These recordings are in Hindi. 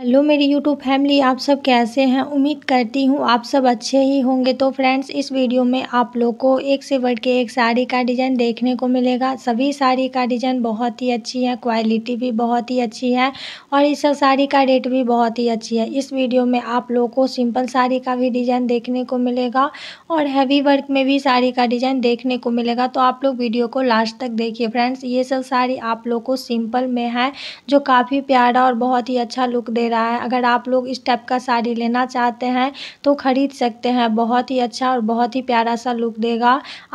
हेलो मेरी यूट्यूब फैमिली आप सब कैसे हैं उम्मीद करती हूँ आप सब अच्छे ही होंगे तो फ्रेंड्स इस वीडियो में आप लोग को एक से बढ़ के एक साड़ी का डिज़ाइन देखने को मिलेगा सभी साड़ी का डिज़ाइन बहुत ही अच्छी है क्वालिटी भी बहुत ही अच्छी है और इस सब साड़ी का रेट भी बहुत ही अच्छी है इस वीडियो में आप लोग को सिंपल साड़ी का भी डिज़ाइन देखने को मिलेगा और हैवी वर्क में भी साड़ी का डिज़ाइन देखने को मिलेगा तो आप लोग वीडियो को लास्ट तक देखिए फ्रेंड्स ये सब साड़ी आप लोग को सिंपल में है जो काफ़ी प्यारा और बहुत ही अच्छा लुक दे रहा है अगर आप लोग इस टाइप का साड़ी लेना चाहते हैं तो ख़रीद सकते हैं बहुत ही अच्छा और बहुत ही प्यारा सा लुक देगा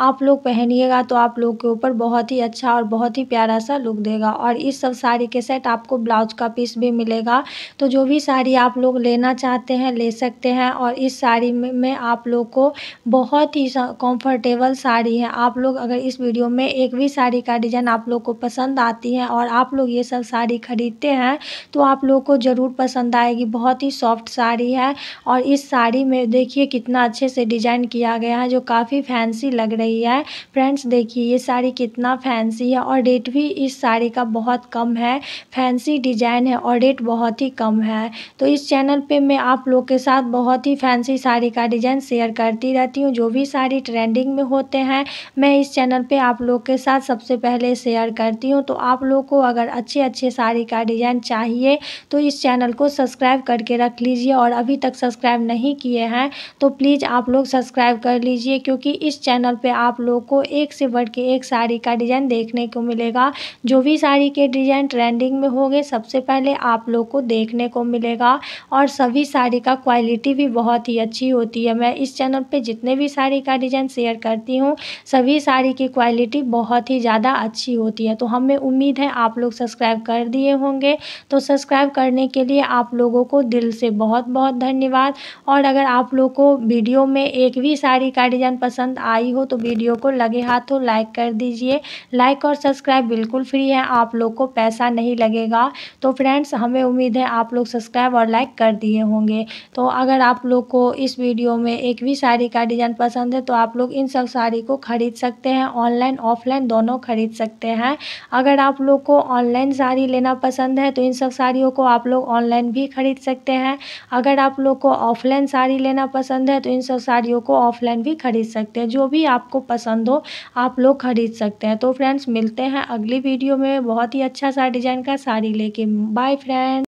आप लोग पहनिएगा तो आप लोग के ऊपर बहुत ही अच्छा और बहुत ही प्यारा सा लुक देगा और इस सब साड़ी के सेट आपको ब्लाउज का पीस भी मिलेगा तो जो भी साड़ी आप लोग लेना चाहते हैं ले सकते हैं और इस साड़ी में आप लोग को बहुत ही कंफर्टेबल साड़ी है आप लोग अगर इस वीडियो में एक भी साड़ी का डिज़ाइन आप लोग को पसंद आती है और आप लोग ये सब साड़ी ख़रीदते हैं तो आप लोग को ज़रूर पसंद आएगी बहुत ही सॉफ्ट साड़ी है और इस साड़ी में देखिए कितना अच्छे से डिजाइन किया गया है जो काफ़ी फैंसी लग रही है फ्रेंड्स देखिए ये साड़ी कितना फैंसी है और रेट भी इस साड़ी का बहुत कम है फैंसी डिजाइन है और रेट बहुत ही कम है तो इस चैनल पे मैं आप लोग के साथ बहुत ही फैंसी साड़ी का डिज़ाइन शेयर करती रहती हूँ जो भी साड़ी ट्रेंडिंग में होते हैं मैं इस चैनल पे आप लोग के साथ सबसे पहले शेयर करती हूँ तो आप लोग को अगर अच्छे अच्छे साड़ी का डिज़ाइन चाहिए तो इस चैनल चैनल को सब्सक्राइब करके रख लीजिए और अभी तक सब्सक्राइब नहीं किए हैं तो प्लीज़ आप लोग सब्सक्राइब कर लीजिए क्योंकि इस चैनल पर आप लोग को एक से बढ़ के एक साड़ी का डिज़ाइन देखने को मिलेगा जो भी साड़ी के डिज़ाइन ट्रेंडिंग में होंगे सबसे पहले आप लोग को देखने को मिलेगा और सभी साड़ी का क्वालिटी भी बहुत ही अच्छी होती है मैं इस चैनल पर जितने भी साड़ी का डिज़ाइन शेयर करती हूँ सभी साड़ी की क्वालिटी बहुत ही ज़्यादा अच्छी होती है तो हमें उम्मीद है आप लोग सब्सक्राइब कर दिए होंगे तो सब्सक्राइब करने के लिए आप लोगों को दिल से बहुत बहुत धन्यवाद और अगर आप लोग को वीडियो में एक भी साड़ी का डिज़ाइन पसंद आई हो तो वीडियो को लगे हाथों लाइक कर दीजिए लाइक और सब्सक्राइब बिल्कुल फ्री है आप लोग को पैसा नहीं लगेगा तो फ्रेंड्स हमें उम्मीद है आप लोग सब्सक्राइब और लाइक कर दिए होंगे तो अगर आप लोग को इस वीडियो में एक भी साड़ी का डिज़ाइन पसंद है तो आप लोग इन सब साड़ी को ख़रीद सकते हैं ऑनलाइन ऑफलाइन दोनों ख़रीद सकते हैं अगर आप लोग को ऑनलाइन साड़ी लेना पसंद है तो इन सब साड़ियों को आप लोग ऑनलाइन ऑनलाइन भी खरीद सकते हैं अगर आप लोग को ऑफलाइन साड़ी लेना पसंद है तो इन सब साड़ियों को ऑफलाइन भी खरीद सकते हैं जो भी आपको पसंद हो आप लोग खरीद सकते हैं तो फ्रेंड्स मिलते हैं अगली वीडियो में बहुत ही अच्छा सा डिजाइन का साड़ी लेके बाय फ्रेंड